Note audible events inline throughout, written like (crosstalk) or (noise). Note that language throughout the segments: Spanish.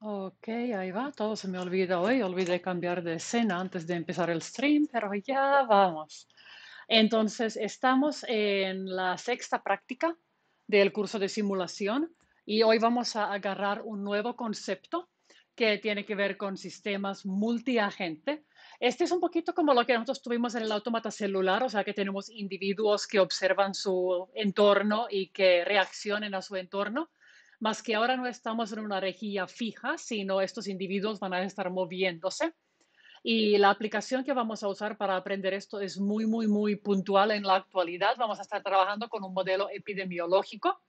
Ok, ahí va. Todo se me olvida hoy. Olvidé cambiar de escena antes de empezar el stream, pero ya vamos. Entonces, estamos en la sexta práctica del curso de simulación y hoy vamos a agarrar un nuevo concepto que tiene que ver con sistemas multiagente. Este es un poquito como lo que nosotros tuvimos en el automata celular, o sea que tenemos individuos que observan su entorno y que reaccionen a su entorno más que ahora no estamos en una rejilla fija, sino estos individuos van a estar moviéndose. Y la aplicación que vamos a usar para aprender esto es muy, muy, muy puntual en la actualidad. Vamos a estar trabajando con un modelo epidemiológico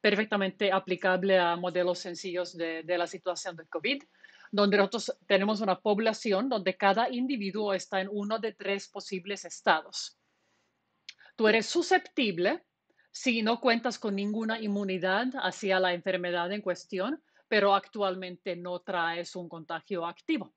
perfectamente aplicable a modelos sencillos de, de la situación del COVID, donde nosotros tenemos una población donde cada individuo está en uno de tres posibles estados. Tú eres susceptible si no cuentas con ninguna inmunidad hacia la enfermedad en cuestión, pero actualmente no traes un contagio activo.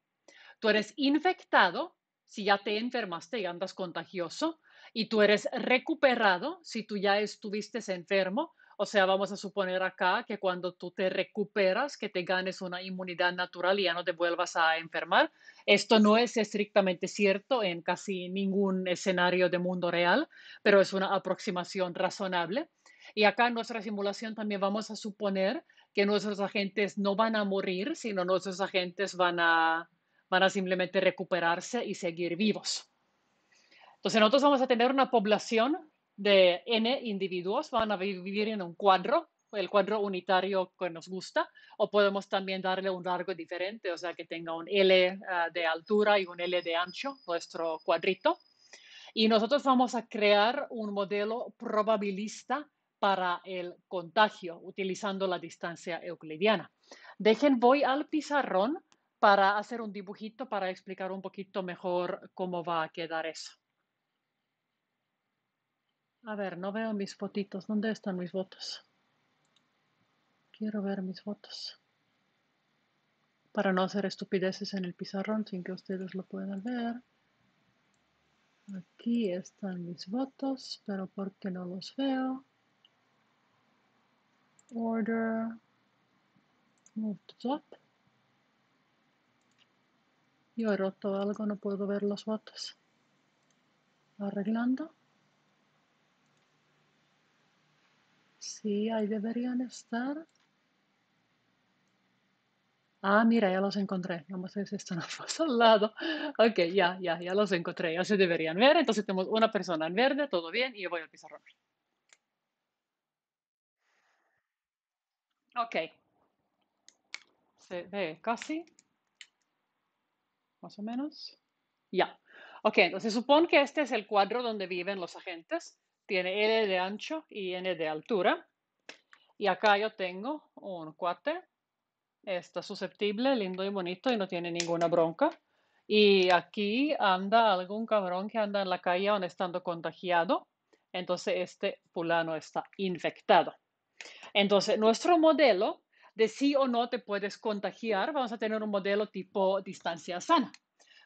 Tú eres infectado si ya te enfermaste y andas contagioso, y tú eres recuperado si tú ya estuviste enfermo o sea, vamos a suponer acá que cuando tú te recuperas, que te ganes una inmunidad natural y ya no te vuelvas a enfermar. Esto no es estrictamente cierto en casi ningún escenario de mundo real, pero es una aproximación razonable. Y acá en nuestra simulación también vamos a suponer que nuestros agentes no van a morir, sino nuestros agentes van a, van a simplemente recuperarse y seguir vivos. Entonces nosotros vamos a tener una población de n individuos van a vivir en un cuadro, el cuadro unitario que nos gusta, o podemos también darle un largo diferente, o sea, que tenga un L ah, de altura y un L de ancho, nuestro cuadrito. Y nosotros vamos a crear un modelo probabilista para el contagio utilizando la distancia euclidiana. Dejen, voy al pizarrón para hacer un dibujito para explicar un poquito mejor cómo va a quedar eso. A ver, no veo mis fotitos. ¿Dónde están mis votos? Quiero ver mis votos. Para no hacer estupideces en el pizarrón sin que ustedes lo puedan ver. Aquí están mis votos, pero ¿por qué no los veo? Order. Move to top. Yo he roto algo, no puedo ver los votos. Arreglando. Sí, ahí deberían estar. Ah, mira, ya los encontré. Vamos a ver si están (laughs) al lado. Ok, ya, ya, ya los encontré. Ya se deberían ver. Entonces tenemos una persona en verde, todo bien, y yo voy al pizarrón. Ok. Se ve casi. Más o menos. Ya. Ok, entonces supón que este es el cuadro donde viven los agentes. Tiene L de ancho y N de altura. Y acá yo tengo un cuate, está susceptible, lindo y bonito y no tiene ninguna bronca. Y aquí anda algún cabrón que anda en la calle aún estando contagiado. Entonces este fulano está infectado. Entonces nuestro modelo de sí o no te puedes contagiar, vamos a tener un modelo tipo distancia sana.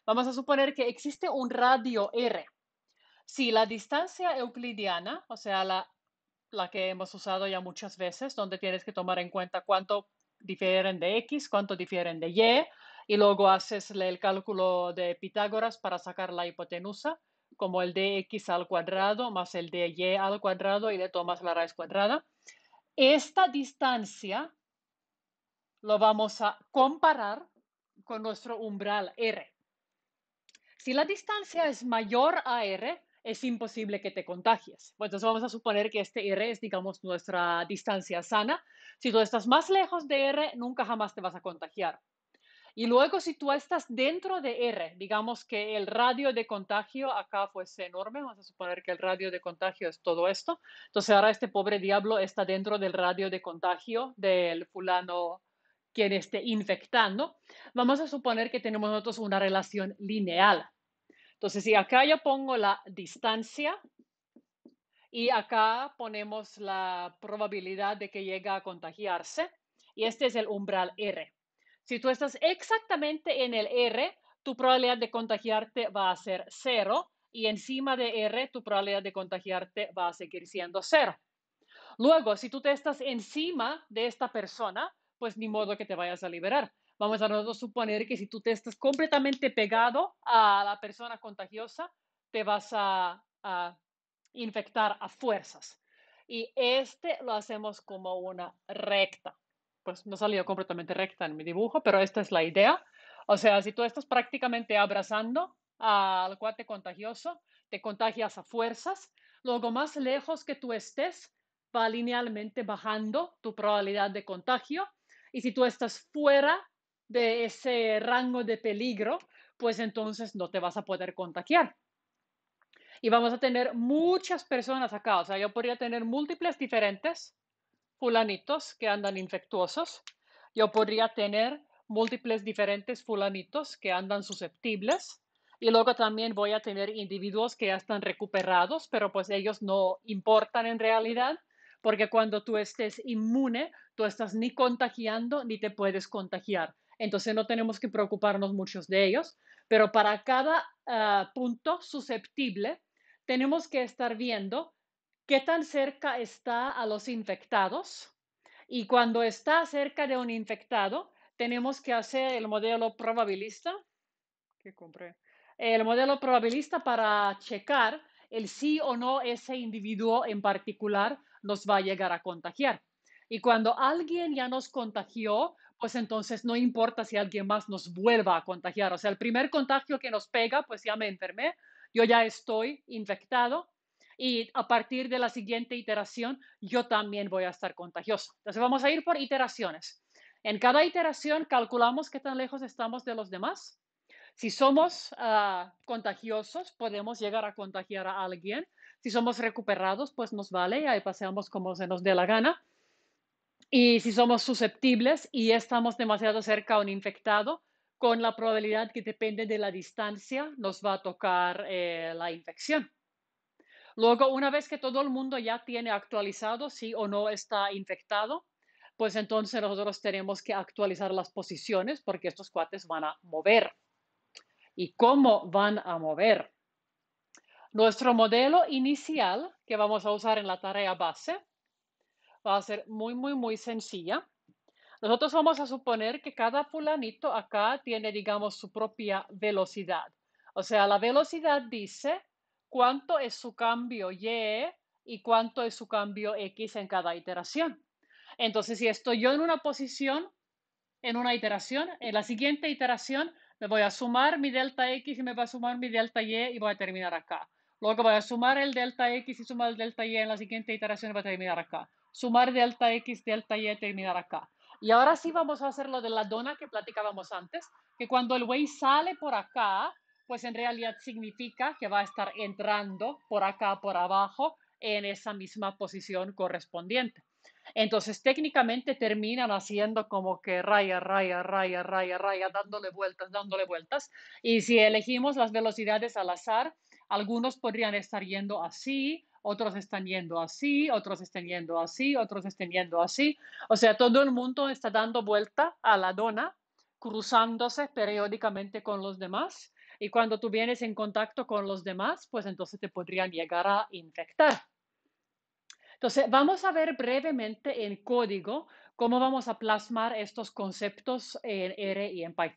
Vamos a suponer que existe un radio R. Si la distancia euclidiana, o sea, la la que hemos usado ya muchas veces, donde tienes que tomar en cuenta cuánto difieren de X, cuánto difieren de Y, y luego haces el cálculo de Pitágoras para sacar la hipotenusa, como el de X al cuadrado más el de Y al cuadrado y le tomas la raíz cuadrada. Esta distancia lo vamos a comparar con nuestro umbral R. Si la distancia es mayor a R, es imposible que te contagies. Pues entonces vamos a suponer que este R es, digamos, nuestra distancia sana. Si tú estás más lejos de R, nunca jamás te vas a contagiar. Y luego si tú estás dentro de R, digamos que el radio de contagio acá fuese enorme, vamos a suponer que el radio de contagio es todo esto. Entonces ahora este pobre diablo está dentro del radio de contagio del fulano quien esté infectando. Vamos a suponer que tenemos nosotros una relación lineal entonces, si acá yo pongo la distancia y acá ponemos la probabilidad de que llegue a contagiarse y este es el umbral R. Si tú estás exactamente en el R, tu probabilidad de contagiarte va a ser cero y encima de R tu probabilidad de contagiarte va a seguir siendo cero. Luego, si tú te estás encima de esta persona, pues ni modo que te vayas a liberar. Vamos a nosotros suponer que si tú te estás completamente pegado a la persona contagiosa, te vas a, infectar a fuerzas. Y este lo hacemos como una recta. Pues no salió completamente recta en mi dibujo, pero esta es la idea. O sea, si tú estás prácticamente abrazando al cuate contagioso, te contagias a fuerzas. Luego, más lejos que tú estés, va linealmente bajando tu probabilidad de contagio. Y si tú estás fuera de ese rango de peligro, pues entonces no te vas a poder contagiar. Y vamos a tener muchas personas acá, o sea, yo podría tener múltiples diferentes fulanitos que andan infectuosos, yo podría tener múltiples diferentes fulanitos que andan susceptibles, y luego también voy a tener individuos que ya están recuperados, pero pues ellos no importan en realidad, porque cuando tú estés inmune, tú estás ni contagiando ni te puedes contagiar entonces no tenemos que preocuparnos muchos de ellos, pero para cada ah, punto susceptible tenemos que estar viendo qué tan cerca está a los infectados y cuando está cerca de un infectado tenemos que hacer el modelo probabilista que compré el modelo probabilista para checar el sí o no ese individuo en particular nos va a llegar a contagiar. Y cuando alguien ya nos contagió, pues entonces no importa si alguien más nos vuelva a contagiar. O sea, el primer contagio que nos pega, pues ya me enfermé, yo ya estoy infectado y a partir de la siguiente iteración yo también voy a estar contagioso. Entonces vamos a ir por iteraciones. En cada iteración calculamos qué tan lejos estamos de los demás. Si somos ah, contagiosos, podemos llegar a contagiar a alguien. Si somos recuperados, pues nos vale y ahí paseamos como se nos dé la gana. Y si somos susceptibles y estamos demasiado cerca a un infectado, con la probabilidad que depende de la distancia, nos va a tocar eh, la infección. Luego, una vez que todo el mundo ya tiene actualizado si o no está infectado, pues entonces nosotros tenemos que actualizar las posiciones porque estos cuates van a mover. ¿Y cómo van a mover? Nuestro modelo inicial que vamos a usar en la tarea base va a ser muy, muy, muy sencilla. Nosotros vamos a suponer que cada fulanito acá tiene, digamos, su propia velocidad. O sea, la velocidad dice cuánto es su cambio Y y cuánto es su cambio X en cada iteración. Entonces, si estoy yo en una posición, en una iteración, en la siguiente iteración me voy a sumar mi delta X y me va a sumar mi delta Y y voy a terminar acá. Luego voy a sumar el delta X y sumar el delta Y en la siguiente iteración y voy a terminar acá sumar delta x, delta y, terminar acá. Y ahora sí vamos a hacer lo de la dona que platicábamos antes, que cuando el buey sale por acá, pues en realidad significa que va a estar entrando por acá, por abajo, en esa misma posición correspondiente. Entonces, técnicamente terminan haciendo como que raya, raya, raya, raya, raya, dándole vueltas, dándole vueltas. Y si elegimos las velocidades al azar, algunos podrían estar yendo así, otros están yendo así, otros están yendo así, otros están yendo así. O sea, todo el mundo está dando vuelta a la dona, cruzándose periódicamente con los demás. Y cuando tú vienes en contacto con los demás, pues entonces te podrían llegar a infectar. Entonces, vamos a ver brevemente en código cómo vamos a plasmar estos conceptos en R y en Python.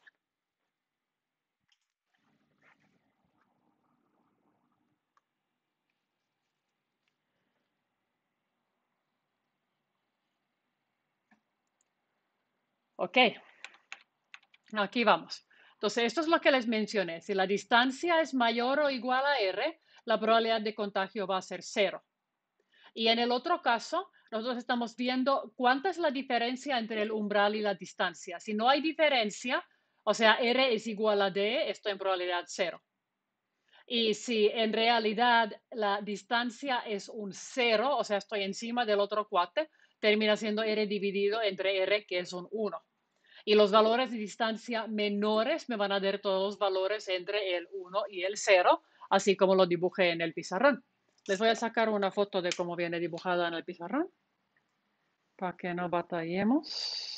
Ok, aquí vamos. Entonces, esto es lo que les mencioné. Si la distancia es mayor o igual a R, la probabilidad de contagio va a ser cero. Y en el otro caso, nosotros estamos viendo cuánta es la diferencia entre el umbral y la distancia. Si no hay diferencia, o sea, R es igual a D, estoy en probabilidad cero. Y si en realidad la distancia es un cero, o sea, estoy encima del otro cuate, termina siendo R dividido entre R, que es un 1 y los valores de distancia menores me van a dar todos los valores entre el 1 y el 0, así como lo dibujé en el pizarrón. Les voy a sacar una foto de cómo viene dibujada en el pizarrón para que no batallemos.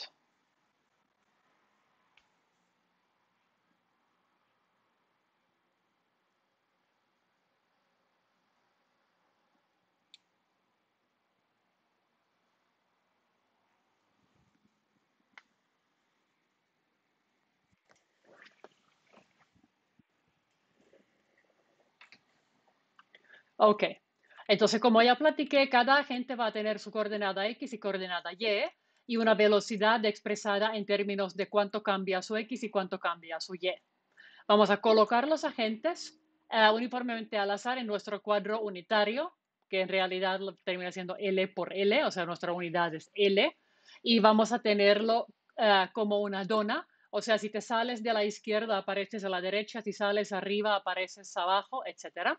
Ok. Entonces, como ya platiqué, cada agente va a tener su coordenada X y coordenada Y y una velocidad expresada en términos de cuánto cambia su X y cuánto cambia su Y. Vamos a colocar los agentes eh, uniformemente al azar en nuestro cuadro unitario, que en realidad termina siendo L por L, o sea, nuestra unidad es L, y vamos a tenerlo eh, como una dona, o sea, si te sales de la izquierda, apareces a la derecha, si sales arriba, apareces abajo, etcétera.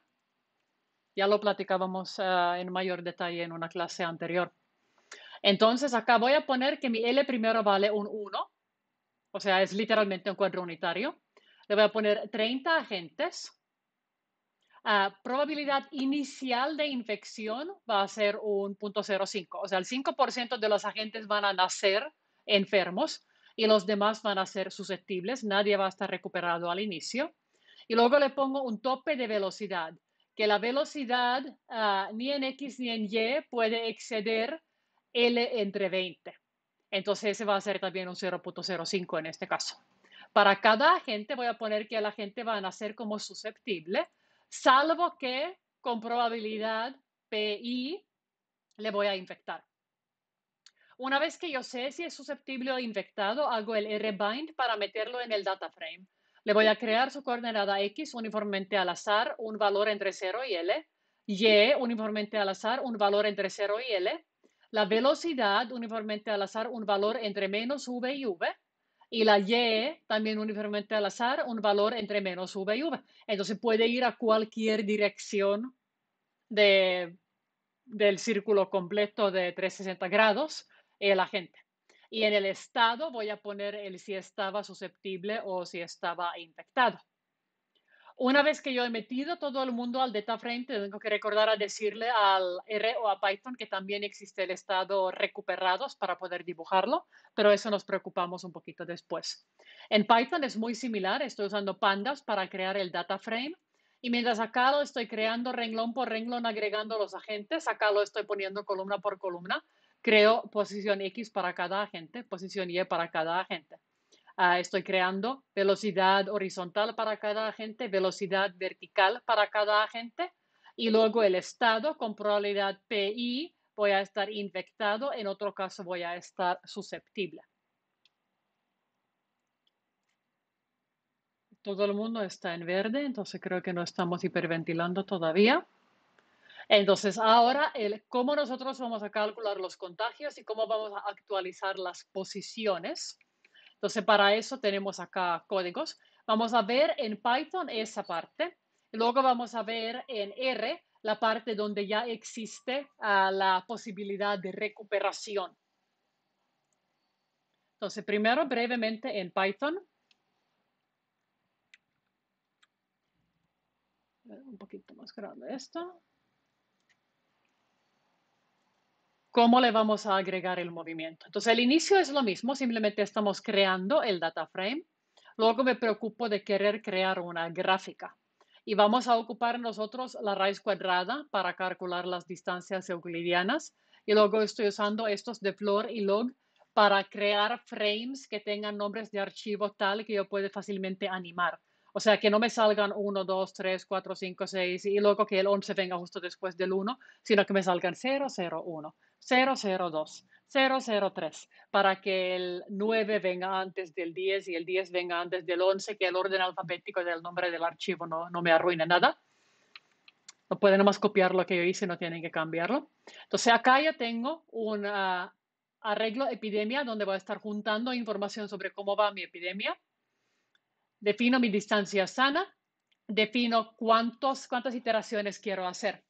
Ya lo platicábamos ah, en mayor detalle en una clase anterior. Entonces acá voy a poner que mi L primero vale un 1, o sea, es literalmente un cuadro unitario. Le voy a poner 30 agentes. la ah, probabilidad inicial de infección va a ser un 0.05, o sea, el 5% de los agentes van a nacer enfermos y los demás van a ser susceptibles, nadie va a estar recuperado al inicio. Y luego le pongo un tope de velocidad que la velocidad ah, ni en X ni en Y puede exceder L entre 20. Entonces ese va a ser también un 0.05 en este caso. Para cada agente voy a poner que la gente va a ser como susceptible, salvo que con probabilidad PI le voy a infectar. Una vez que yo sé si es susceptible o infectado, hago el R-bind para meterlo en el data frame. Le voy a crear su coordenada X uniformemente al azar, un valor entre 0 y L. Y uniformemente al azar, un valor entre 0 y L. La velocidad uniformemente al azar, un valor entre menos V y V. Y la Y también uniformemente al azar, un valor entre menos V y V. Entonces puede ir a cualquier dirección de, del círculo completo de 360 grados el agente. Y en el estado voy a poner el si estaba susceptible o si estaba infectado. Una vez que yo he metido todo el mundo al data frame, tengo que recordar a decirle al R o a Python que también existe el estado recuperados para poder dibujarlo, pero eso nos preocupamos un poquito después. En Python es muy similar, estoy usando pandas para crear el data frame. Y mientras acá lo estoy creando renglón por renglón, agregando los agentes, acá lo estoy poniendo columna por columna creo posición X para cada agente, posición Y para cada agente. Ah, estoy creando velocidad horizontal para cada agente, velocidad vertical para cada agente y luego el estado con probabilidad PI voy a estar infectado, en otro caso voy a estar susceptible. Todo el mundo está en verde, entonces creo que no estamos hiperventilando todavía. Entonces, ahora, cómo nosotros vamos a calcular los contagios y cómo vamos a actualizar las posiciones. Entonces, para eso tenemos acá códigos. Vamos a ver en Python esa parte. luego vamos a ver en R la parte donde ya existe ah, la posibilidad de recuperación. Entonces, primero brevemente en Python. Un poquito más grande esto. cómo le vamos a agregar el movimiento. Entonces, el inicio es lo mismo, simplemente estamos creando el data frame. Luego me preocupo de querer crear una gráfica. Y vamos a ocupar nosotros la raíz cuadrada para calcular las distancias euclidianas. Y luego estoy usando estos de floor y Log para crear frames que tengan nombres de archivo tal que yo pueda fácilmente animar. O sea, que no me salgan 1, 2, 3, 4, 5, 6 y luego que el 11 venga justo después del 1, sino que me salgan 0, 0, 1. 002, 003, para que el 9 venga antes del 10 y el 10 venga antes del 11, que el orden alfabético del nombre del archivo no, me arruine nada. No pueden más copiar lo que yo hice, no tienen que cambiarlo. Entonces acá ya tengo un ah, arreglo epidemia donde voy a estar juntando información sobre cómo va mi epidemia. Defino mi distancia sana, defino cuántos, cuántas iteraciones quiero hacer.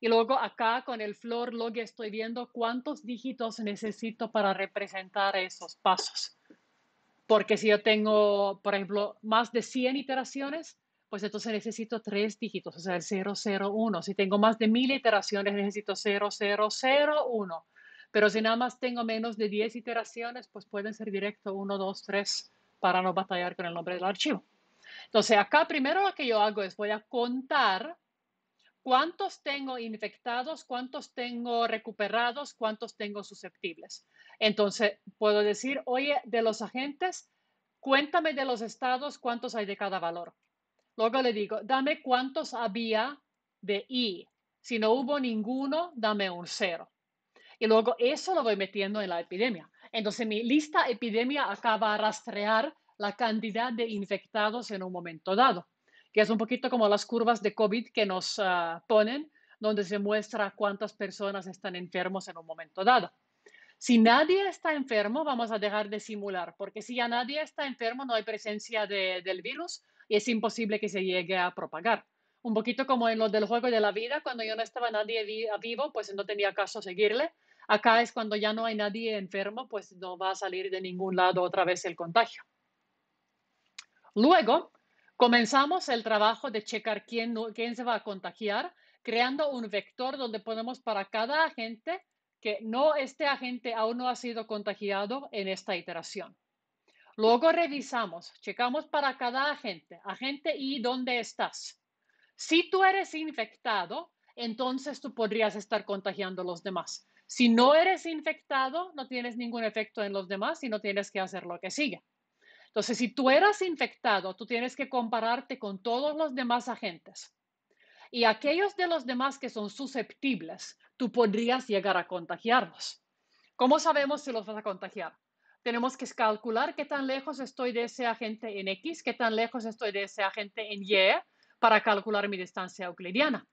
Y luego acá con el flor log estoy viendo cuántos dígitos necesito para representar esos pasos. Porque si yo tengo, por ejemplo, más de 100 iteraciones, pues entonces necesito tres dígitos, o sea, el 001. Si tengo más de 1000 iteraciones, necesito 0001. Pero si nada más tengo menos de 10 iteraciones, pues pueden ser directo 1, 2, 3 para no batallar con el nombre del archivo. Entonces, acá primero lo que yo hago es voy a contar cuántos tengo infectados, cuántos tengo recuperados, cuántos tengo susceptibles. Entonces, puedo decir, oye, de los agentes, cuéntame de los estados, cuántos hay de cada valor. Luego le digo, dame cuántos había de I. Si no hubo ninguno, dame un cero. Y luego eso lo voy metiendo en la epidemia. Entonces mi lista epidemia acaba a rastrear la cantidad de infectados en un momento dado que es un poquito como las curvas de COVID que nos ah, ponen, donde se muestra cuántas personas están enfermos en un momento dado. Si nadie está enfermo, vamos a dejar de simular, porque si ya nadie está enfermo, no hay presencia del virus y es imposible que se llegue a propagar. Un poquito como en lo del juego de la vida, cuando yo no estaba nadie vivo, pues no tenía caso seguirle. Acá es cuando ya no hay nadie enfermo, pues no va a salir de ningún lado otra vez el contagio. Luego, Comenzamos el trabajo de checar quién, se va a contagiar, creando un vector donde podemos para cada agente que no este agente aún no ha sido contagiado en esta iteración. Luego revisamos, checamos para cada agente, agente y dónde estás. Si tú eres infectado, entonces tú podrías estar contagiando a los demás. Si no eres infectado, no tienes ningún efecto en los demás y no tienes que hacer lo que sigue. Entonces, si tú eras infectado, tú tienes que compararte con todos los demás agentes. Y aquellos de los demás que son susceptibles, tú podrías llegar a contagiarlos. ¿Cómo sabemos si los vas a contagiar? Tenemos que calcular qué tan lejos estoy de ese agente en X, qué tan lejos estoy de ese agente en Y, para calcular mi distancia euclidiana.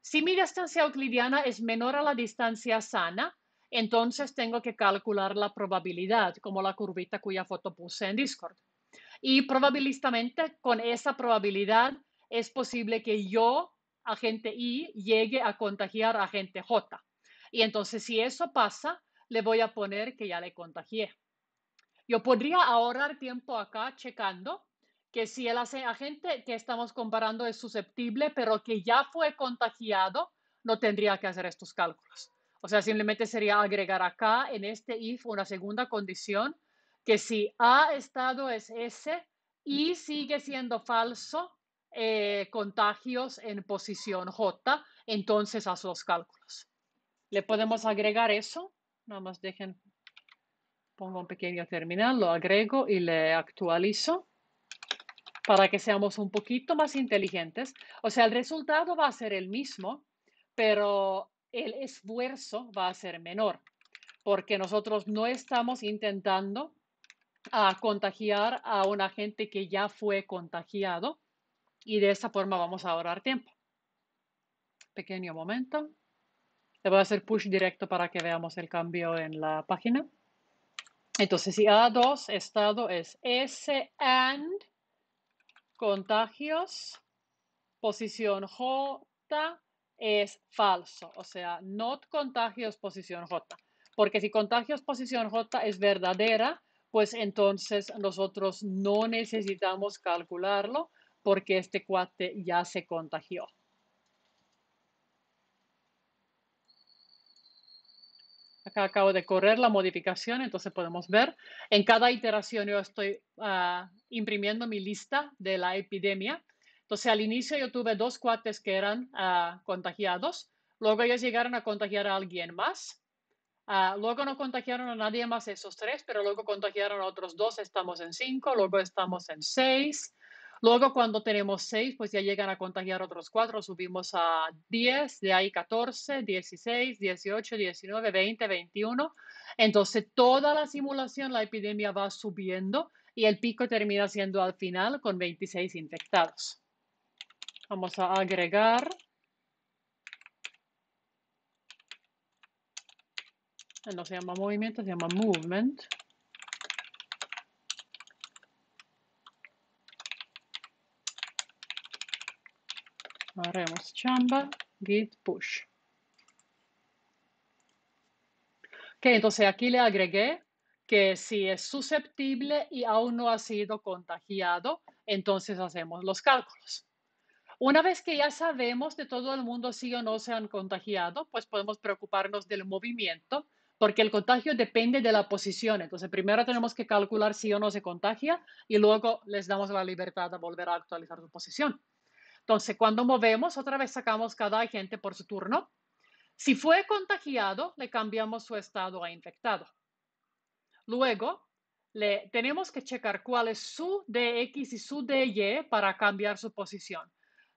Si mi distancia euclidiana es menor a la distancia sana, entonces tengo que calcular la probabilidad, como la curvita cuya foto puse en Discord. Y probabilísticamente con esa probabilidad es posible que yo, agente I, llegue a contagiar a agente J. Y entonces si eso pasa, le voy a poner que ya le contagié. Yo podría ahorrar tiempo acá checando que si el agente que estamos comparando es susceptible, pero que ya fue contagiado, no tendría que hacer estos cálculos. O sea, simplemente sería agregar acá en este if una segunda condición que si A estado es S y sigue siendo falso eh, contagios en posición J, entonces haz los cálculos. Le podemos agregar eso. Nada más dejen, pongo un pequeño terminal, lo agrego y le actualizo para que seamos un poquito más inteligentes. O sea, el resultado va a ser el mismo, pero el esfuerzo va a ser menor, porque nosotros no estamos intentando a ah, contagiar a un agente que ya fue contagiado y de esa forma vamos a ahorrar tiempo. Pequeño momento. Le voy a hacer push directo para que veamos el cambio en la página. Entonces, si A2 estado es S and contagios, posición J, es falso, o sea, no contagios posición J, porque si contagios posición J es verdadera, pues entonces nosotros no necesitamos calcularlo porque este cuate ya se contagió. Acá acabo de correr la modificación, entonces podemos ver. En cada iteración yo estoy ah, imprimiendo mi lista de la epidemia entonces, al inicio yo tuve dos cuates que eran ah, contagiados, luego ellos llegaron a contagiar a alguien más, ah, luego no contagiaron a nadie más esos tres, pero luego contagiaron a otros dos, estamos en cinco, luego estamos en seis, luego cuando tenemos seis, pues ya llegan a contagiar otros cuatro, subimos a 10, de ahí 14, 16, 18, 19, 20, 21. Entonces, toda la simulación, la epidemia va subiendo. Y el pico termina siendo al final con 26 infectados. Vamos a agregar. No se llama movimiento, se llama movement. Haremos chamba, git push. Ok, entonces aquí le agregué que si es susceptible y aún no ha sido contagiado, entonces hacemos los cálculos. Una vez que ya sabemos de todo el mundo si o no se han contagiado, pues podemos preocuparnos del movimiento, porque el contagio depende de la posición. Entonces, primero tenemos que calcular si o no se contagia y luego les damos la libertad de volver a actualizar su posición. Entonces, cuando movemos, otra vez sacamos cada agente por su turno. Si fue contagiado, le cambiamos su estado a infectado. Luego, le tenemos que checar cuál es su DX y su DY para cambiar su posición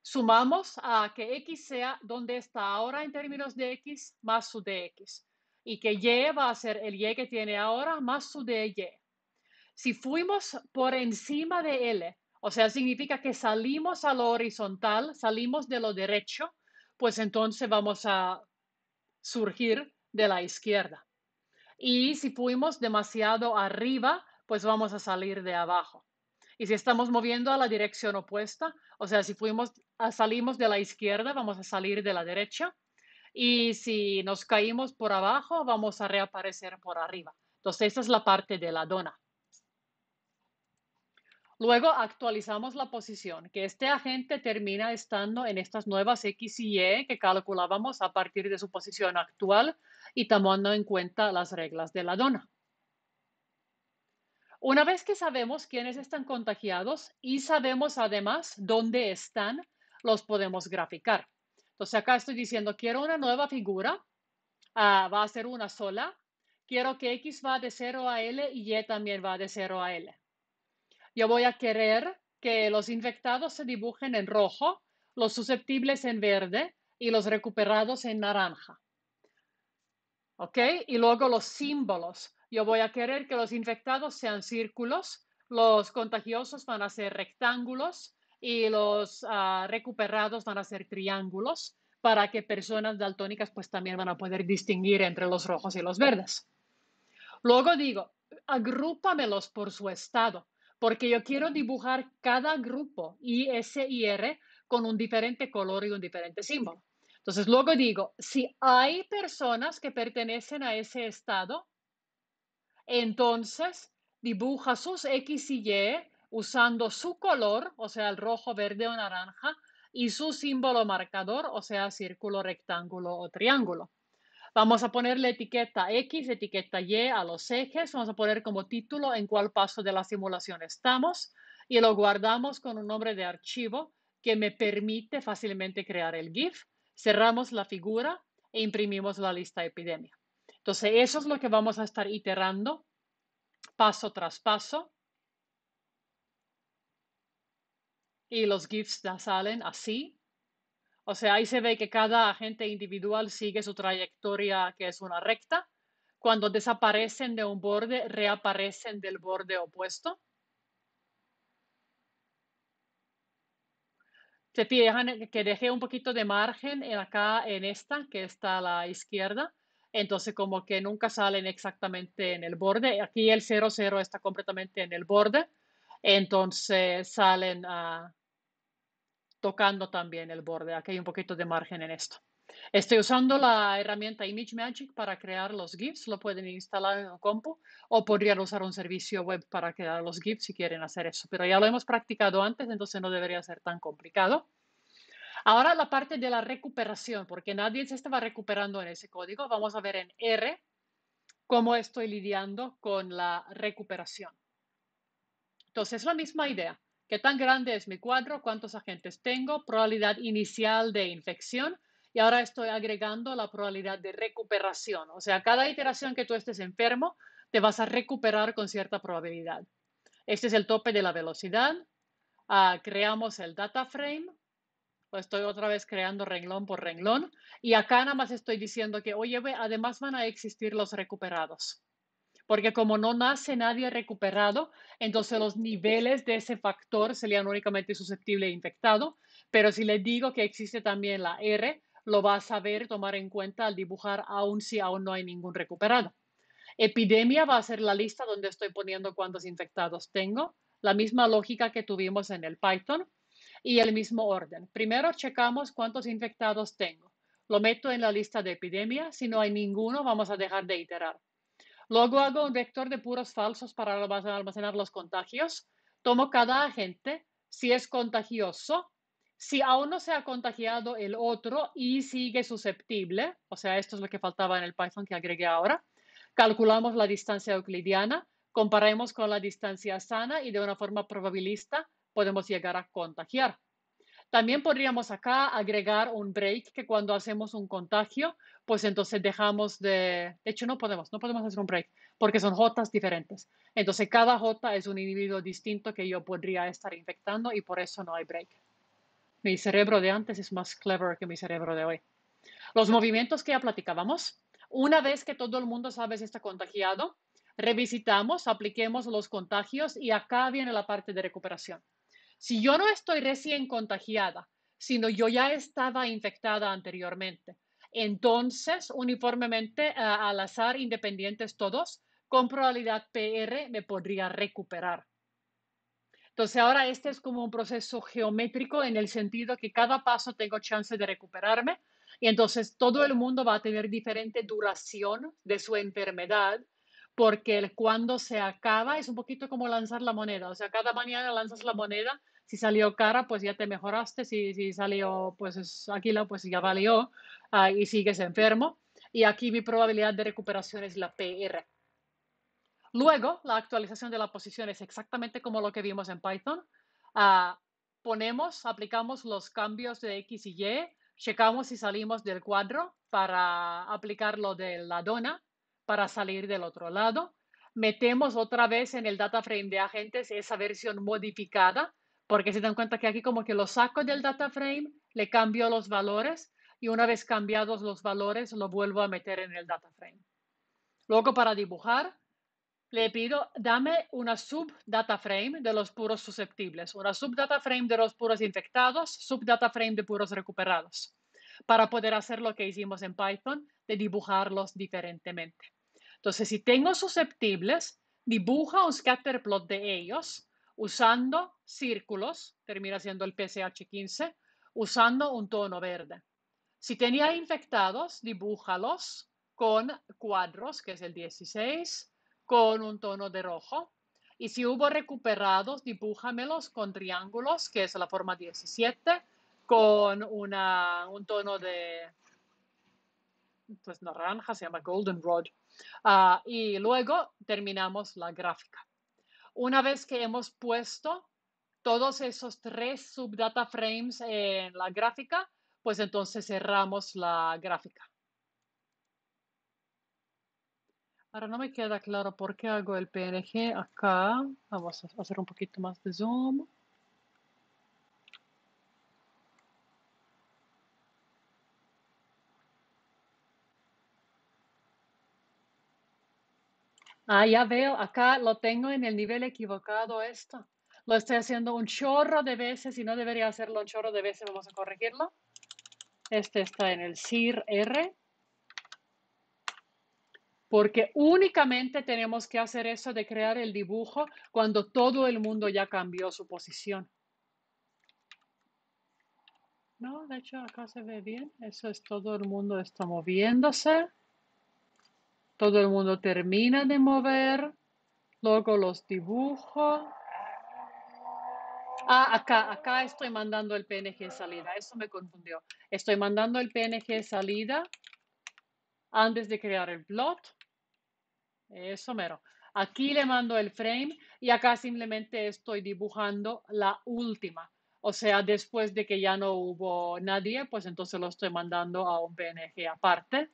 sumamos a que x sea donde está ahora en términos de x más su de x y que y va a ser el y que tiene ahora más su de y. Si fuimos por encima de L, o sea, significa que salimos a lo horizontal, salimos de lo derecho, pues entonces vamos a surgir de la izquierda. Y si fuimos demasiado arriba, pues vamos a salir de abajo. Y si estamos moviendo a la dirección opuesta, o sea, si fuimos Ah, salimos de la izquierda, vamos a salir de la derecha. Y si nos caímos por abajo, vamos a reaparecer por arriba. Entonces, esa es la parte de la dona. Luego actualizamos la posición, que este agente termina estando en estas nuevas X y Y que calculábamos a partir de su posición actual y tomando en cuenta las reglas de la dona. Una vez que sabemos quiénes están contagiados y sabemos además dónde están, los podemos graficar. Entonces acá estoy diciendo, quiero una nueva figura, ah, va a ser una sola, quiero que X va de 0 a L y Y también va de 0 a L. Yo voy a querer que los infectados se dibujen en rojo, los susceptibles en verde y los recuperados en naranja. ¿Ok? Y luego los símbolos. Yo voy a querer que los infectados sean círculos, los contagiosos van a ser rectángulos, y los ah, recuperados van a ser triángulos para que personas daltónicas pues también van a poder distinguir entre los rojos y los verdes. Luego digo, agrúpamelos por su estado, porque yo quiero dibujar cada grupo y R, con un diferente color y un diferente símbolo. Entonces luego digo, si hay personas que pertenecen a ese estado, entonces dibuja sus X y Y usando su color, o sea, el rojo, verde o naranja, y su símbolo marcador, o sea, círculo, rectángulo o triángulo. Vamos a poner la etiqueta X, etiqueta Y a los ejes. Vamos a poner como título en cuál paso de la simulación estamos y lo guardamos con un nombre de archivo que me permite fácilmente crear el GIF. Cerramos la figura e imprimimos la lista epidemia. Entonces, eso es lo que vamos a estar iterando paso tras paso y los GIFs ya salen así. O sea, ahí se ve que cada agente individual sigue su trayectoria, que es una recta. Cuando desaparecen de un borde, reaparecen del borde opuesto. Te piden que deje un poquito de margen en acá en esta, que está a la izquierda. Entonces, como que nunca salen exactamente en el borde. Aquí el 00 está completamente en el borde entonces salen ah, tocando también el borde. Aquí hay un poquito de margen en esto. Estoy usando la herramienta Image Magic para crear los GIFs. Lo pueden instalar en el compu o podrían usar un servicio web para crear los GIFs si quieren hacer eso. Pero ya lo hemos practicado antes, entonces no debería ser tan complicado. Ahora la parte de la recuperación, porque nadie se estaba recuperando en ese código. Vamos a ver en R cómo estoy lidiando con la recuperación. Entonces, es la misma idea. ¿Qué tan grande es mi cuadro? ¿Cuántos agentes tengo? Probabilidad inicial de infección. Y ahora estoy agregando la probabilidad de recuperación. O sea, cada iteración que tú estés enfermo, te vas a recuperar con cierta probabilidad. Este es el tope de la velocidad. Ah, creamos el data frame. estoy otra vez creando renglón por renglón. Y acá nada más estoy diciendo que, oye, además van a existir los recuperados porque como no nace nadie recuperado, entonces los niveles de ese factor serían únicamente susceptible e infectado, pero si le digo que existe también la R, lo va a saber tomar en cuenta al dibujar aún si aún no hay ningún recuperado. Epidemia va a ser la lista donde estoy poniendo cuántos infectados tengo, la misma lógica que tuvimos en el Python y el mismo orden. Primero checamos cuántos infectados tengo. Lo meto en la lista de epidemia. Si no hay ninguno, vamos a dejar de iterar. Luego hago un vector de puros falsos para almacenar los contagios. Tomo cada agente, si es contagioso, si aún no se ha contagiado el otro y sigue susceptible, o sea, esto es lo que faltaba en el Python que agregué ahora, calculamos la distancia euclidiana, comparamos con la distancia sana y de una forma probabilista podemos llegar a contagiar. También podríamos acá agregar un break que cuando hacemos un contagio, pues entonces dejamos de... De hecho, no podemos, no podemos hacer un break porque son jotas diferentes. Entonces, cada jota es un individuo distinto que yo podría estar infectando y por eso no hay break. Mi cerebro de antes es más clever que mi cerebro de hoy. Los movimientos que ya platicábamos. Una vez que todo el mundo sabe si está contagiado, revisitamos, apliquemos los contagios y acá viene la parte de recuperación. Si yo no estoy recién contagiada, sino yo ya estaba infectada anteriormente, entonces uniformemente eh, al azar independientes todos, con probabilidad PR me podría recuperar. Entonces ahora este es como un proceso geométrico en el sentido que cada paso tengo chance de recuperarme y entonces todo el mundo va a tener diferente duración de su enfermedad porque el cuando se acaba es un poquito como lanzar la moneda, o sea, cada mañana lanzas la moneda, si salió cara, pues ya te mejoraste, si, salió pues es águila, pues ya valió ah, y sigues enfermo. Y aquí mi probabilidad de recuperación es la PR. Luego, la actualización de la posición es exactamente como lo que vimos en Python. Ah, ponemos, aplicamos los cambios de X y Y, checamos si salimos del cuadro para aplicar lo de la dona para salir del otro lado. Metemos otra vez en el data frame de agentes esa versión modificada, porque se dan cuenta que aquí como que lo saco del data frame, le cambio los valores y una vez cambiados los valores lo vuelvo a meter en el data frame. Luego para dibujar, le pido, dame una sub data frame de los puros susceptibles, una sub data frame de los puros infectados, sub data frame de puros recuperados, para poder hacer lo que hicimos en Python, de dibujarlos diferentemente. Entonces, si tengo susceptibles, dibuja un scatterplot de ellos usando círculos, termina siendo el PCH15, usando un tono verde. Si tenía infectados, dibújalos con cuadros, que es el 16, con un tono de rojo. Y si hubo recuperados, dibújamelos con triángulos, que es la forma 17, con un tono de pues naranja, se llama golden goldenrod. Ah, y luego terminamos la gráfica. Una vez que hemos puesto todos esos tres subdata frames en la gráfica, pues entonces cerramos la gráfica. Ahora no me queda claro por qué hago el PNG acá. Vamos a hacer un poquito más de zoom. Ah, ya veo, acá lo tengo en el nivel equivocado esto. Lo estoy haciendo un chorro de veces y no debería hacerlo un chorro de veces. Vamos a corregirlo. Este está en el CIR R. Porque únicamente tenemos que hacer eso de crear el dibujo cuando todo el mundo ya cambió su posición. No, de hecho acá se ve bien. Eso es todo el mundo está moviéndose. Todo el mundo termina de mover. Luego los dibujo. Ah, acá, acá estoy mandando el PNG salida. Eso me confundió. Estoy mandando el PNG salida antes de crear el plot. Eso mero. Aquí le mando el frame y acá simplemente estoy dibujando la última. O sea, después de que ya no hubo nadie, pues entonces lo estoy mandando a un PNG aparte.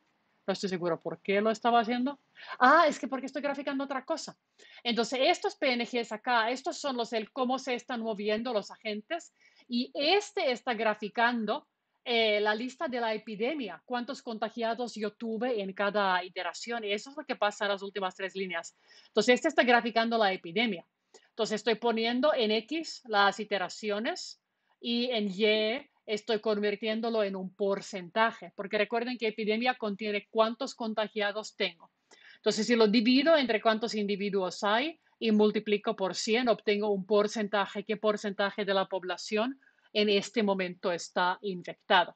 No estoy seguro por qué lo estaba haciendo. Ah, es que porque estoy graficando otra cosa. Entonces, estos PNGs acá, estos son los, el cómo se están moviendo los agentes y este está graficando eh, la lista de la epidemia, cuántos contagiados yo tuve en cada iteración y eso es lo que pasa en las últimas tres líneas. Entonces, este está graficando la epidemia. Entonces, estoy poniendo en X las iteraciones y en Y estoy convirtiéndolo en un porcentaje, porque recuerden que epidemia contiene cuántos contagiados tengo. Entonces, si lo divido entre cuántos individuos hay y multiplico por 100, obtengo un porcentaje, qué porcentaje de la población en este momento está infectada.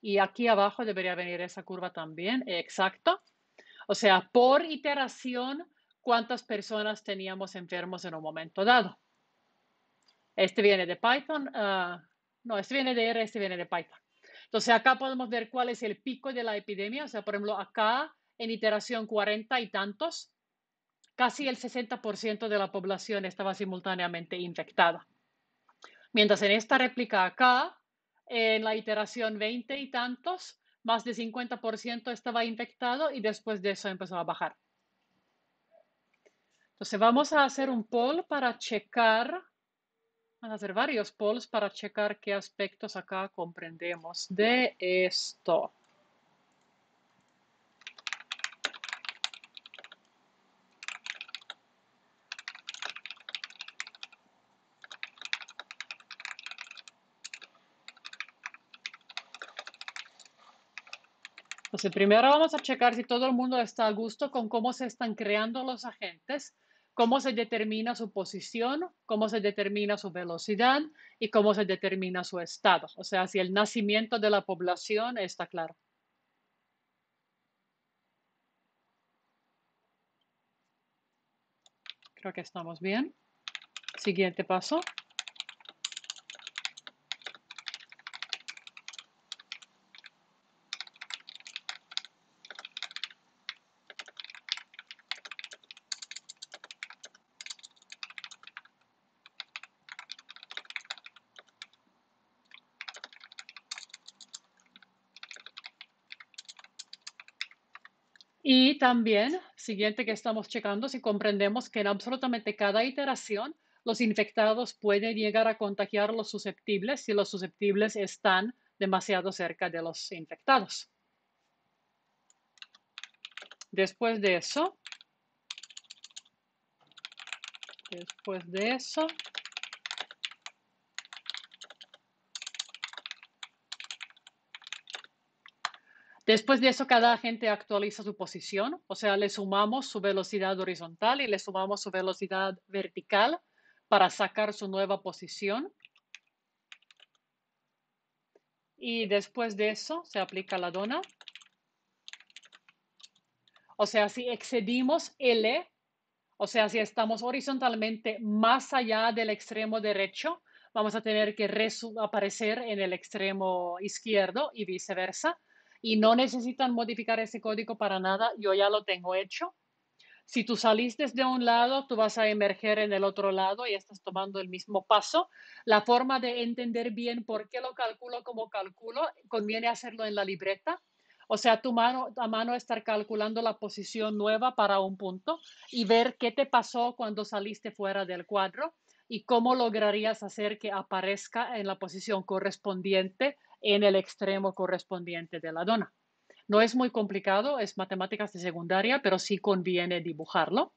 Y aquí abajo debería venir esa curva también, exacto. O sea, por iteración, cuántas personas teníamos enfermos en un momento dado. Este viene de Python, ah, no, este viene de R, este viene de Python. Entonces acá podemos ver cuál es el pico de la epidemia. O sea, por ejemplo, acá en iteración 40 y tantos, casi el 60% de la población estaba simultáneamente infectada. Mientras en esta réplica acá, en la iteración 20 y tantos, más de 50% estaba infectado y después de eso empezó a bajar. Entonces vamos a hacer un poll para checar Van a hacer varios polls para checar qué aspectos acá comprendemos de esto. Entonces, primero vamos a checar si todo el mundo está a gusto con cómo se están creando los agentes cómo se determina su posición, cómo se determina su velocidad y cómo se determina su estado. O sea, si el nacimiento de la población está claro. Creo que estamos bien. Siguiente paso. Y también, siguiente que estamos checando, si comprendemos que en absolutamente cada iteración los infectados pueden llegar a contagiar los susceptibles si los susceptibles están demasiado cerca de los infectados. Después de eso, después de eso, Después de eso, cada agente actualiza su posición, o sea, le sumamos su velocidad horizontal y le sumamos su velocidad vertical para sacar su nueva posición. Y después de eso, se aplica la dona. O sea, si excedimos L, o sea, si estamos horizontalmente más allá del extremo derecho, vamos a tener que aparecer en el extremo izquierdo y viceversa y no necesitan modificar ese código para nada. Yo ya lo tengo hecho. Si tú saliste de un lado, tú vas a emerger en el otro lado y estás tomando el mismo paso. La forma de entender bien por qué lo calculo como calculo conviene hacerlo en la libreta. O sea, tu mano a mano estar calculando la posición nueva para un punto y ver qué te pasó cuando saliste fuera del cuadro y cómo lograrías hacer que aparezca en la posición correspondiente en el extremo correspondiente de la dona. No es muy complicado, es matemáticas de secundaria, pero sí conviene dibujarlo.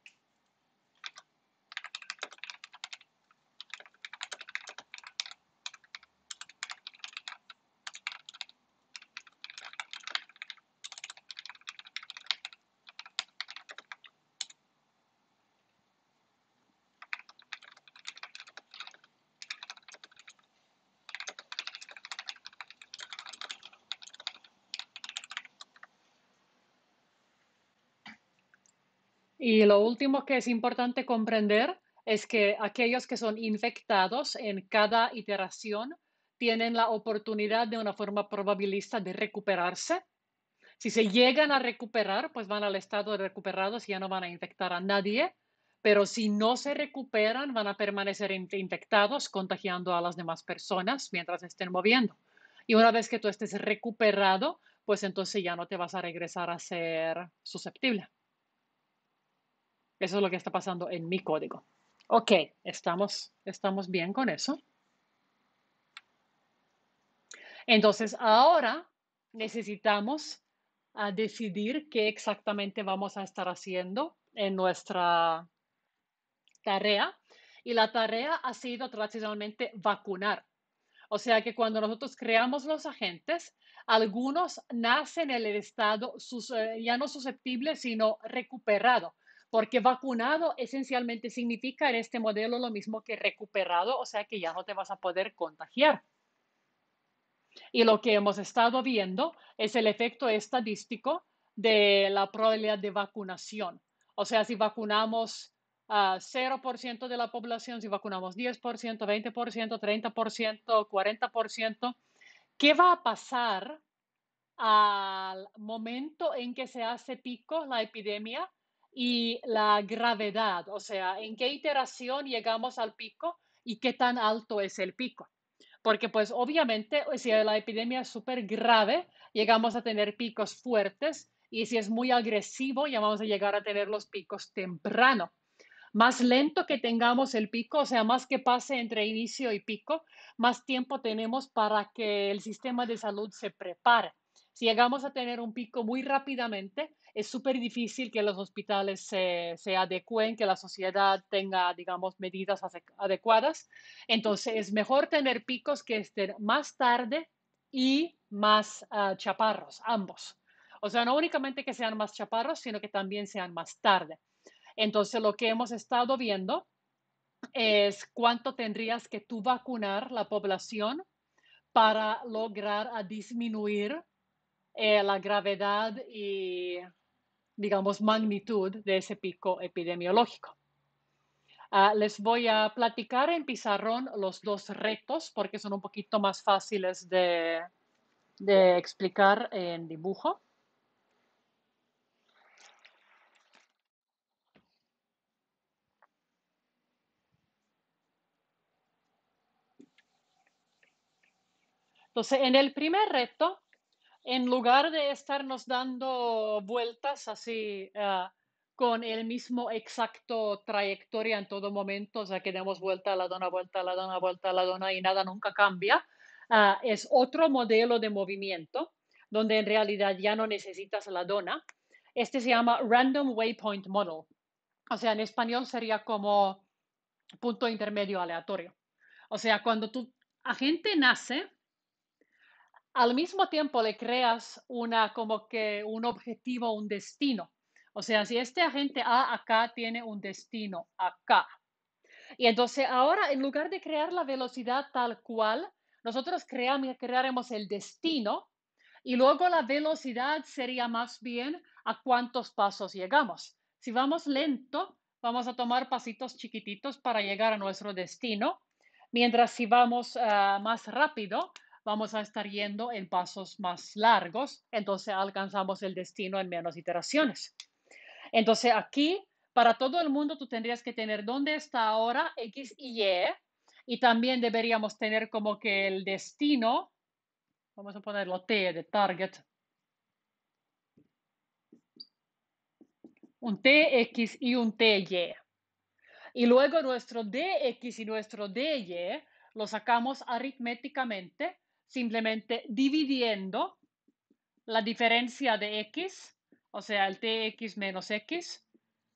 último que es importante comprender es que aquellos que son infectados en cada iteración tienen la oportunidad de una forma probabilista de recuperarse. Si se llegan a recuperar, pues van al estado de recuperados y ya no van a infectar a nadie. Pero si no se recuperan, van a permanecer infectados, contagiando a las demás personas mientras estén moviendo. Y una vez que tú estés recuperado, pues entonces ya no te vas a regresar a ser susceptible. Eso es lo que está pasando en mi código. Ok, estamos, estamos bien con eso. Entonces, ahora necesitamos ah, decidir qué exactamente vamos a estar haciendo en nuestra tarea. Y la tarea ha sido tradicionalmente vacunar. O sea que cuando nosotros creamos los agentes, algunos nacen en el estado eh, ya no susceptible, sino recuperado porque vacunado esencialmente significa en este modelo lo mismo que recuperado, o sea que ya no te vas a poder contagiar. Y lo que hemos estado viendo es el efecto estadístico de la probabilidad de vacunación. O sea, si vacunamos a 0% de la población, si vacunamos 10%, 20%, 30%, 40%, ¿qué va a pasar al momento en que se hace pico la epidemia? y la gravedad, o sea, en qué iteración llegamos al pico y qué tan alto es el pico. Porque pues obviamente si la epidemia es súper grave, llegamos a tener picos fuertes y si es muy agresivo, ya vamos a llegar a tener los picos temprano. Más lento que tengamos el pico, o sea, más que pase entre inicio y pico, más tiempo tenemos para que el sistema de salud se prepare. Si llegamos a tener un pico muy rápidamente, es súper difícil que los hospitales se, se, adecuen, que la sociedad tenga, digamos, medidas adecuadas. Entonces, es mejor tener picos que estén más tarde y más ah, chaparros, ambos. O sea, no únicamente que sean más chaparros, sino que también sean más tarde. Entonces, lo que hemos estado viendo es cuánto tendrías que tú vacunar la población para lograr a disminuir eh, la gravedad y digamos, magnitud de ese pico epidemiológico. Ah, les voy a platicar en pizarrón los dos retos porque son un poquito más fáciles de, de explicar en dibujo. Entonces, en el primer reto en lugar de estarnos dando vueltas así ah, con el mismo exacto trayectoria en todo momento, o sea, que damos vuelta a la dona, vuelta a la dona, vuelta a la dona y nada nunca cambia, ah, es otro modelo de movimiento donde en realidad ya no necesitas la dona. Este se llama Random Waypoint Model. O sea, en español sería como punto intermedio aleatorio. O sea, cuando tu agente nace, al mismo tiempo le creas una como que un objetivo, un destino. O sea, si este agente A acá tiene un destino acá. Y entonces ahora, en lugar de crear la velocidad tal cual, nosotros creamos, crearemos el destino y luego la velocidad sería más bien a cuántos pasos llegamos. Si vamos lento, vamos a tomar pasitos chiquititos para llegar a nuestro destino, mientras si vamos ah, más rápido, vamos a estar yendo en pasos más largos, entonces alcanzamos el destino en menos iteraciones. Entonces aquí, para todo el mundo, tú tendrías que tener dónde está ahora X y Y, y también deberíamos tener como que el destino, vamos a ponerlo T de target, un TX y un TY. Y luego nuestro DX y nuestro DY lo sacamos aritméticamente simplemente dividiendo la diferencia de x, o sea, el tx menos x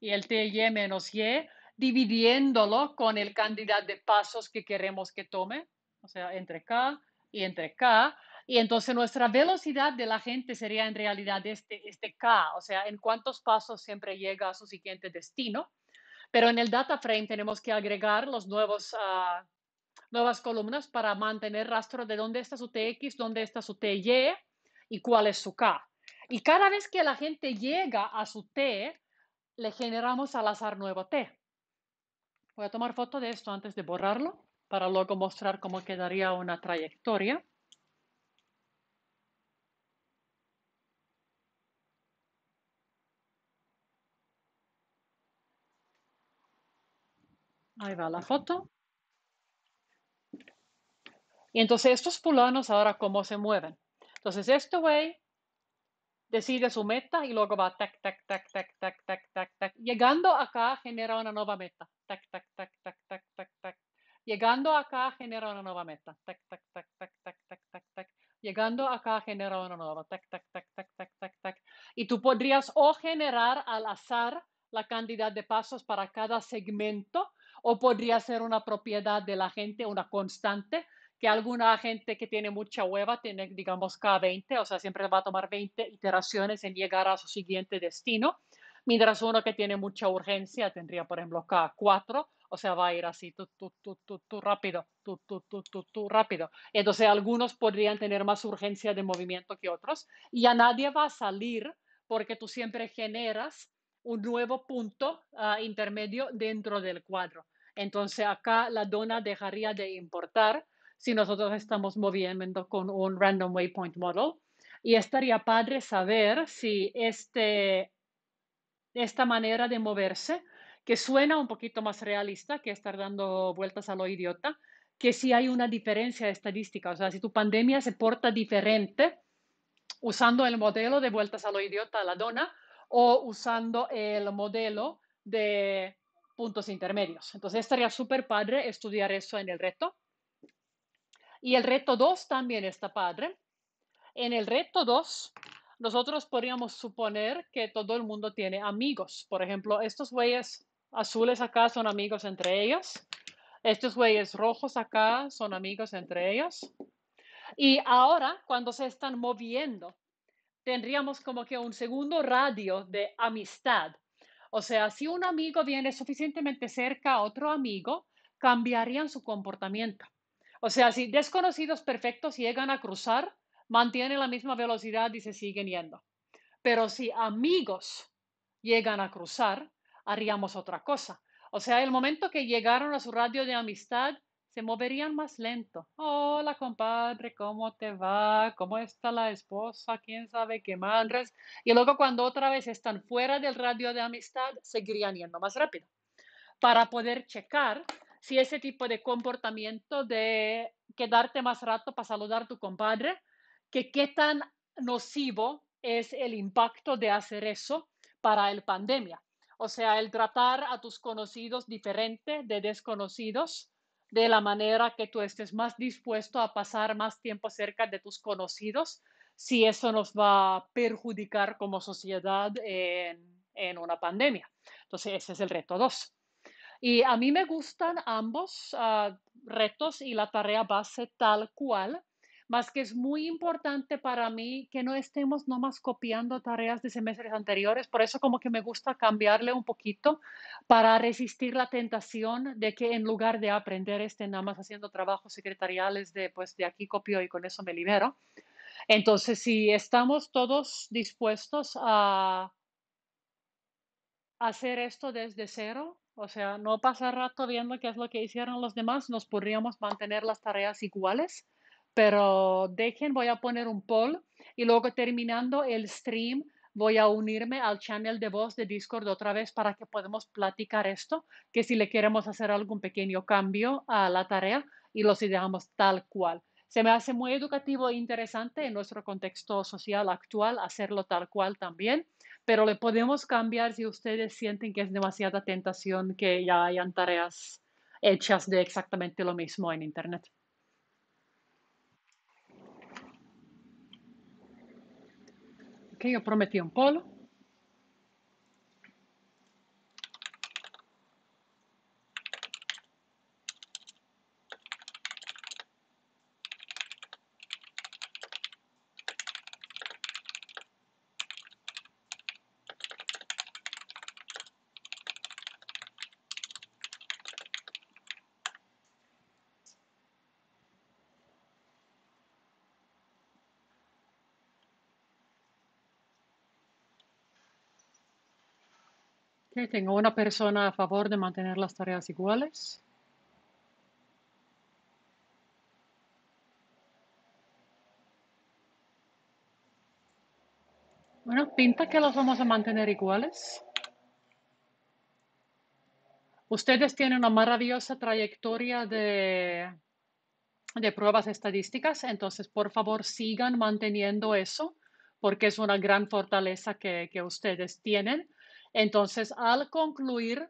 y el ty menos y, dividiéndolo con el cantidad de pasos que queremos que tome, o sea, entre k y entre k. Y entonces nuestra velocidad de la gente sería en realidad este, este k, o sea, en cuántos pasos siempre llega a su siguiente destino. Pero en el data frame tenemos que agregar los nuevos ah, nuevas columnas para mantener rastro de dónde está su TX, dónde está su TY y cuál es su K. Y cada vez que la gente llega a su T, le generamos al azar nuevo T. Voy a tomar foto de esto antes de borrarlo para luego mostrar cómo quedaría una trayectoria. Ahí va la foto. Y entonces estos pulanos ahora cómo se mueven. Entonces este güey decide su meta y luego va tac, tac, tac, tac, tac, tac, tac, tac. Llegando acá genera una nueva meta. Tac, tac, tac, tac, tac, tac, tac. Llegando acá genera una nueva meta. Tac, tac, tac, tac, Llegando acá genera una nueva. Tac, tac, tac, tac, tac, tac, tac. Y tú podrías o generar al azar la cantidad de pasos para cada segmento o podría ser una propiedad de la gente, una constante, alguna gente que tiene mucha hueva tiene, digamos, cada 20, o sea, siempre va a tomar 20 iteraciones en llegar a su siguiente destino, mientras uno que tiene mucha urgencia tendría, por ejemplo, cada 4, o sea, va a ir así, tú, tú, tú, tú, tú, rápido, tú, tú, tú, tú, rápido. Entonces, algunos podrían tener más urgencia de movimiento que otros y a nadie va a salir porque tú siempre generas un nuevo punto ah, intermedio dentro del cuadro. Entonces, acá la dona dejaría de importar si nosotros estamos moviendo con un Random Waypoint Model. Y estaría padre saber si este, esta manera de moverse, que suena un poquito más realista que estar dando vueltas a lo idiota, que si hay una diferencia estadística, o sea, si tu pandemia se porta diferente usando el modelo de vueltas a lo idiota, a la dona, o usando el modelo de puntos intermedios. Entonces estaría súper padre estudiar eso en el reto. Y el reto 2 también está padre. En el reto 2, nosotros podríamos suponer que todo el mundo tiene amigos. Por ejemplo, estos güeyes azules acá son amigos entre ellos. Estos güeyes rojos acá son amigos entre ellos. Y ahora, cuando se están moviendo, tendríamos como que un segundo radio de amistad. O sea, si un amigo viene suficientemente cerca a otro amigo, cambiarían su comportamiento. O sea, si desconocidos perfectos llegan a cruzar, mantienen la misma velocidad y se siguen yendo. Pero si amigos llegan a cruzar, haríamos otra cosa. O sea, el momento que llegaron a su radio de amistad, se moverían más lento. Hola, compadre, ¿cómo te va? ¿Cómo está la esposa? ¿Quién sabe qué madres? Y luego cuando otra vez están fuera del radio de amistad, seguirían yendo más rápido. Para poder checar si ese tipo de comportamiento de quedarte más rato para saludar a tu compadre, que qué tan nocivo es el impacto de hacer eso para el pandemia. O sea, el tratar a tus conocidos diferente de desconocidos de la manera que tú estés más dispuesto a pasar más tiempo cerca de tus conocidos, si eso nos va a perjudicar como sociedad en, en una pandemia. Entonces, ese es el reto dos. Y a mí me gustan ambos ah, retos y la tarea base tal cual, más que es muy importante para mí que no estemos nomás copiando tareas de semestres anteriores, por eso como que me gusta cambiarle un poquito para resistir la tentación de que en lugar de aprender estén nada más haciendo trabajos secretariales de pues de aquí copio y con eso me libero. Entonces, si estamos todos dispuestos a hacer esto desde cero, o sea, no pasa rato viendo qué es lo que hicieron los demás, nos podríamos mantener las tareas iguales, pero dejen, voy a poner un poll y luego terminando el stream voy a unirme al channel de voz de Discord otra vez para que podamos platicar esto, que si le queremos hacer algún pequeño cambio a la tarea y los dejamos tal cual. Se me hace muy educativo e interesante en nuestro contexto social actual hacerlo tal cual también pero le podemos cambiar si ustedes sienten que es demasiada tentación que ya hayan tareas hechas de exactamente lo mismo en Internet. Ok, yo prometí un polo. tengo una persona a favor de mantener las tareas iguales. Bueno, pinta que las vamos a mantener iguales. Ustedes tienen una maravillosa trayectoria de, de pruebas estadísticas, entonces por favor sigan manteniendo eso porque es una gran fortaleza que, que ustedes tienen entonces, al concluir,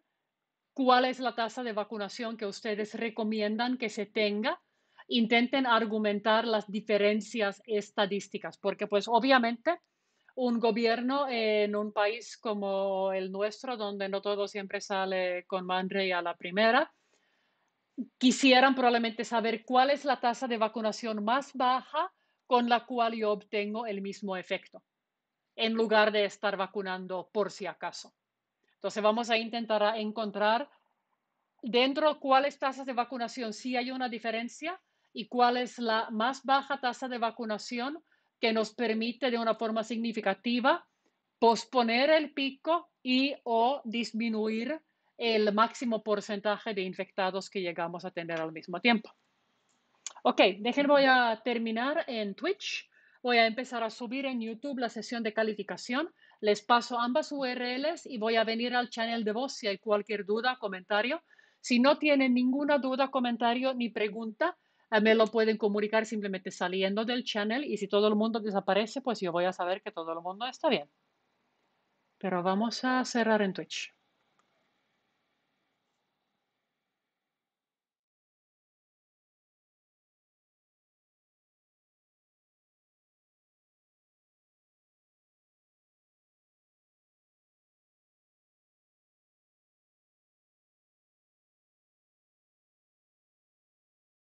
¿cuál es la tasa de vacunación que ustedes recomiendan que se tenga? Intenten argumentar las diferencias estadísticas, porque pues obviamente un gobierno en un país como el nuestro, donde no todo siempre sale con y a la primera, quisieran probablemente saber cuál es la tasa de vacunación más baja con la cual yo obtengo el mismo efecto en lugar de estar vacunando por si acaso. Entonces vamos a intentar encontrar dentro cuáles tasas de vacunación sí hay una diferencia y cuál es la más baja tasa de vacunación que nos permite de una forma significativa posponer el pico y o disminuir el máximo porcentaje de infectados que llegamos a tener al mismo tiempo. Ok, déjenme voy a terminar en Twitch. Voy a empezar a subir en YouTube la sesión de calificación. Les paso ambas URLs y voy a venir al channel de voz si hay cualquier duda, comentario. Si no tienen ninguna duda, comentario ni pregunta, eh, me lo pueden comunicar simplemente saliendo del channel y si todo el mundo desaparece, pues yo voy a saber que todo el mundo está bien. Pero vamos a cerrar en Twitch.